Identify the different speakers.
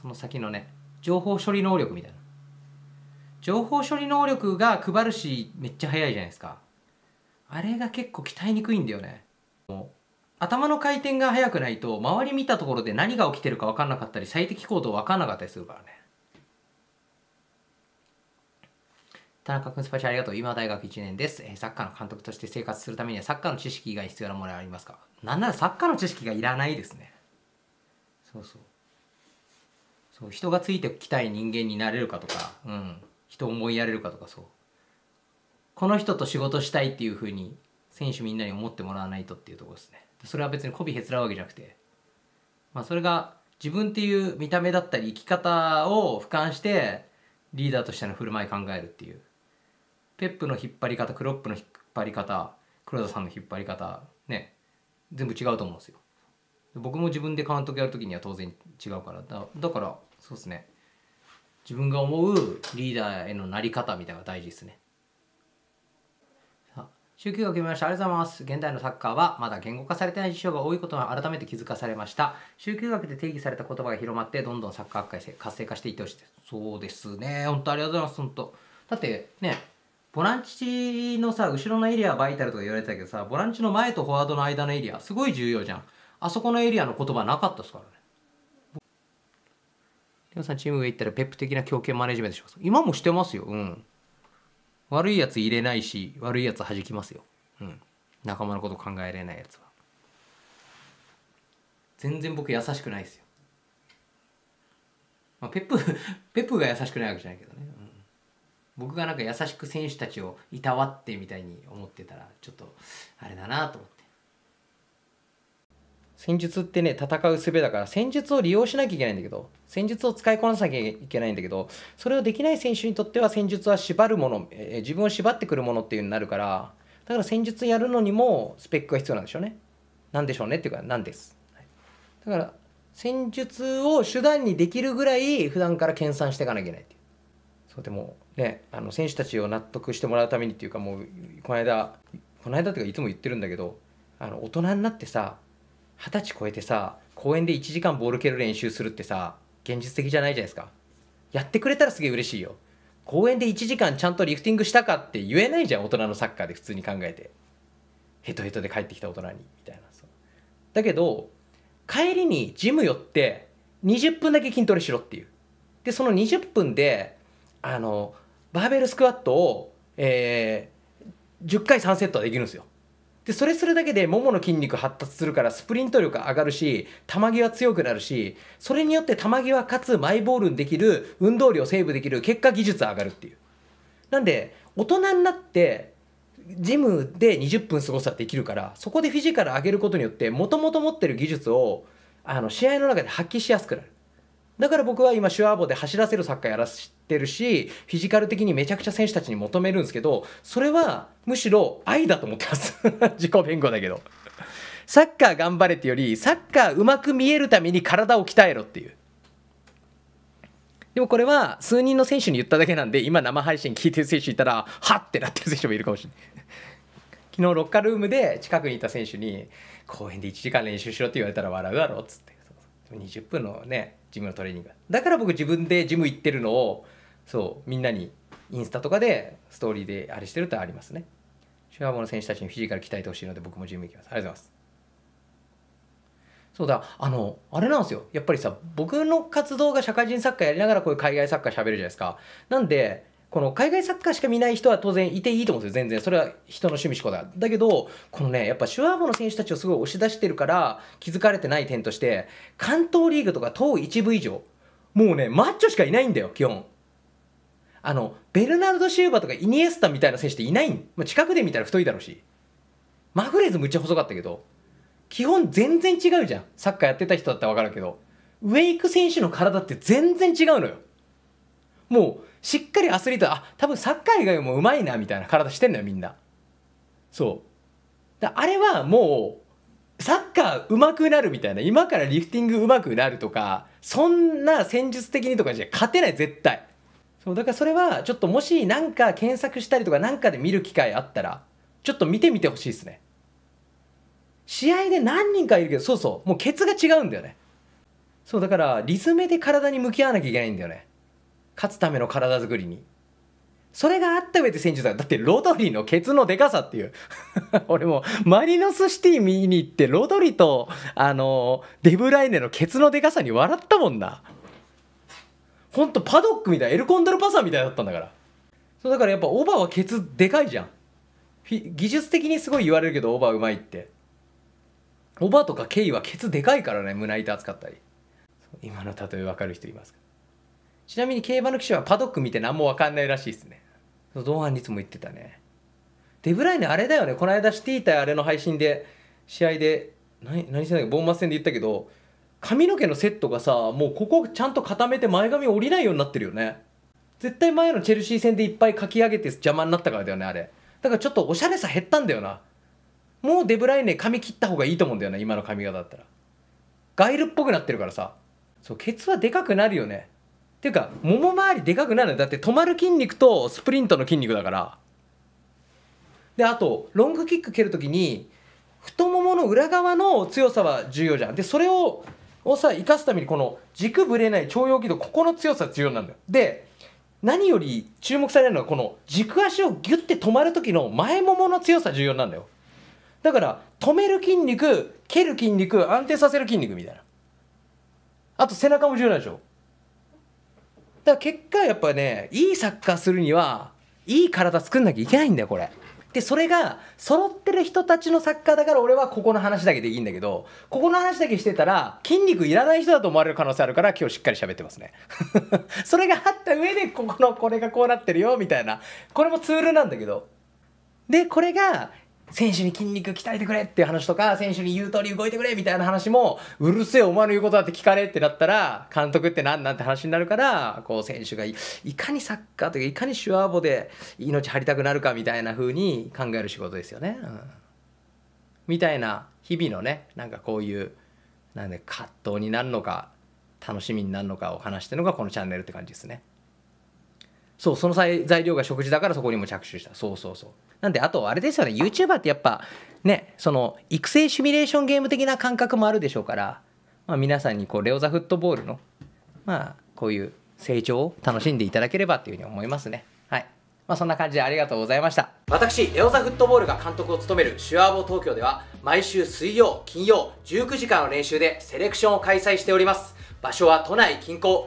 Speaker 1: その先のね情報処理能力みたいな情報処理能力が配るしめっちゃ速いじゃないですかあれが結構鍛えにくいんだよねもう頭の回転が速くないと周り見たところで何が起きてるか分かんなかったり最適行動分かんなかったりするからね田中君スパチャありがとう。今大学1年です。サッカーの監督として生活するためにはサッカーの知識以外必要なものはありますかなんならサッカーの知識がいらないですね。そうそう。そう人がついてきたい人間になれるかとか、うん、人を思いやれるかとかそうこの人と仕事したいっていうふうに選手みんなに思ってもらわないとっていうところですねそれは別に媚びへつらうわけじゃなくて、まあ、それが自分っていう見た目だったり生き方を俯瞰してリーダーとしての振る舞い考えるっていうペップの引っ張り方クロップの引っ張り方黒田さんの引っ張り方ね全部違うと思うんですよ僕も自分で監督やる時には当然違うからだだからそうですね自分が思うリーダーへのなり方みたいなのが大事ですね週休が決めました。ありがとうございます。現代のサッカーはまだ言語化されてない事象が多いことが改めて気づかされました。週休学で定義された言葉が広まって、どんどんサッカー界活性化していってほしいです。そうですね。本当ありがとうございます。本当だってね、ボランチのさ、後ろのエリアはバイタルとか言われてたけどさ、ボランチの前とフォワードの間のエリア、すごい重要じゃん。あそこのエリアの言葉なかったですからね。皆オさんチームが行ったらペップ的な強権マネジメントします。今もしてますよ。うん。悪いやつ入れないし、悪いやつ弾きますよ。うん。仲間のこと考えれないやつは。全然僕優しくないですよ。まあ、ペップ、ペップが優しくないわけじゃないけどね。うん、僕がなんか優しく選手たちをいたわってみたいに思ってたら、ちょっと、あれだなと思って。戦術ってね、戦う術だから、戦術を利用しなきゃいけないんだけど、戦術を使いこなさなきゃいけないんだけど、それをできない選手にとっては戦術は縛るもの、え自分を縛ってくるものっていうになるから、だから戦術やるのにもスペックが必要なんでしょうね。なんでしょうねっていうか、なんです。はい、だから、戦術を手段にできるぐらい、普段から研鑽していかなきゃいけないっていう。そうでもね、あの選手たちを納得してもらうためにっていうか、もう、この間、この間っていうか、いつも言ってるんだけど、あの大人になってさ、二十歳超えてさ公園で1時間ボール蹴る練習するってさ現実的じゃないじゃないですかやってくれたらすげえ嬉しいよ公園で1時間ちゃんとリフティングしたかって言えないじゃん大人のサッカーで普通に考えてヘトヘトで帰ってきた大人にみたいなだけど帰りにジム寄って20分だけ筋トレしろっていうでその20分であのバーベルスクワットを、えー、10回3セットはできるんですよでそれするだけでももの筋肉発達するからスプリント力上がるし球際強くなるしそれによって球際かつマイボールにできる運動量セーブできる結果技術上がるっていうなんで大人になってジムで20分過ごすはできるからそこでフィジカル上げることによってもともと持ってる技術をあの試合の中で発揮しやすくなるだから僕は今シュアーボで走らせるサッカーやらせてるしフィジカル的にめちゃくちゃ選手たちに求めるんですけどそれはむしろ愛だと思ってます 自己弁護だけどサッカー頑張れってよりサッカーうまく見えるために体を鍛えろっていうでもこれは数人の選手に言っただけなんで今生配信聞いてる選手いたらはってなってる選手もいるかもしれない 昨日ロッカールームで近くにいた選手に公園で1時間練習しろって言われたら笑うだろっつって20分のねジムのトレーニングだから僕自分でジム行ってるのをそうみんなにインスタとかでストーリーであれしてるってありますねシュアボの選手たちにフィジカル鍛えてほしいので僕もジム行きますありがとうございますそうだあのあれなんですよやっぱりさ僕の活動が社会人サッカーやりながらこういう海外サッカー喋るじゃないですかなんでこの海外サッカーしか見ない人は当然いていいと思うんですよ全然それは人の趣味思考だだけどこのねやっぱ手話語の選手たちをすごい押し出してるから気づかれてない点として関東リーグとか党一部以上もうねマッチョしかいないんだよ基本あのベルナルド・シューバとかイニエスタみたいな選手っていないん、まあ、近くで見たら太いだろうしマグレーズむっちゃ細かったけど基本全然違うじゃんサッカーやってた人だったら分かるけどウェイク選手の体って全然違うのよもうしっかりアスリートあ多分サッカー以外もうまいなみたいな体してんのよみんなそうだあれはもうサッカー上手くなるみたいな今からリフティング上手くなるとかそんな戦術的にとかじゃ勝てない絶対そうだからそれはちょっともし何か検索したりとか何かで見る機会あったらちょっと見てみてほしいですね試合で何人かいるけどそうそうもうケツが違うんだよねそうだからリズムで体に向き合わなきゃいけないんだよね勝つための体づくりにそれがあった上で選手だだってロドリのケツのでかさっていう 俺もマリノスシティ見に行ってロドリとあのデブライネのケツのでかさに笑ったもんなほんとパドックみたいエルコンドルパサーみたいだったんだからそうだからやっぱオーバーはケツでかいじゃん技術的にすごい言われるけどオーバーうまいってオーバーとかケイはケツでかいからね胸板扱ったり今の例え分かる人いますかちなみに競馬の騎手はパドック見て何も分かんないらしいですね同伴つも言ってたねデブライネあれだよねこの間シティ対あれの配信で試合で何何してんだっけボーマス戦で言ったけど髪の毛のセットがさもうここちゃんと固めて前髪降りないようになってるよね絶対前のチェルシー戦でいっぱいかき上げて邪魔になったからだよねあれだからちょっとおしゃれさ減ったんだよなもうデブライネ髪切った方がいいと思うんだよな今の髪型だったらガイルっぽくなってるからさそうケツはでかくなるよねていうかもも周りでかくなるだって止まる筋肉とスプリントの筋肉だからであとロングキック蹴るときに太ももの裏側の強さは重要じゃんでそれををさ生かすためにこの軸ぶれない腸腰筋とここの強さ重要なんだよで何より注目されるのはこの軸足をギュッて止まる時の前ももの強さ重要なんだよだから止める筋肉蹴る筋肉安定させる筋肉みたいなあと背中も重要なんでしょだ結果やっぱねいいサッカーするにはいい体作んなきゃいけないんだよこれ。でそれが揃ってる人たちのサッカーだから俺はここの話だけでいいんだけどここの話だけしてたら筋肉いらない人だと思われる可能性あるから今日しっかり喋ってますね それがあった上でここのこれがこうなってるよみたいなこれもツールなんだけどでこれが選手に筋肉鍛えてくれっていう話とか選手に言う通り動いてくれみたいな話もうるせえお前の言うことだって聞かれってなったら監督って何なんて話になるからこう選手がいかにサッカーというかいかに手話ボで命張りたくなるかみたいな風に考える仕事ですよね。うん、みたいな日々のねなんかこういうなんで葛藤になるのか楽しみになるのかを話してるのがこのチャンネルって感じですね。そうその材料が食事だからそこにも着手したそうそうそうなんであとあれですよね YouTuber ってやっぱねその育成シミュレーションゲーム的な感覚もあるでしょうから、まあ、皆さんにこうレオザフットボールのまあこういう成長を楽しんでいただければというふうに思いますねはいまあ、そんな感じでありがとうございました私レオザフットボールが監督を務めるシュアーボ東京では毎週水曜金曜19時間の練習でセレクションを開催しております場所は都内近郊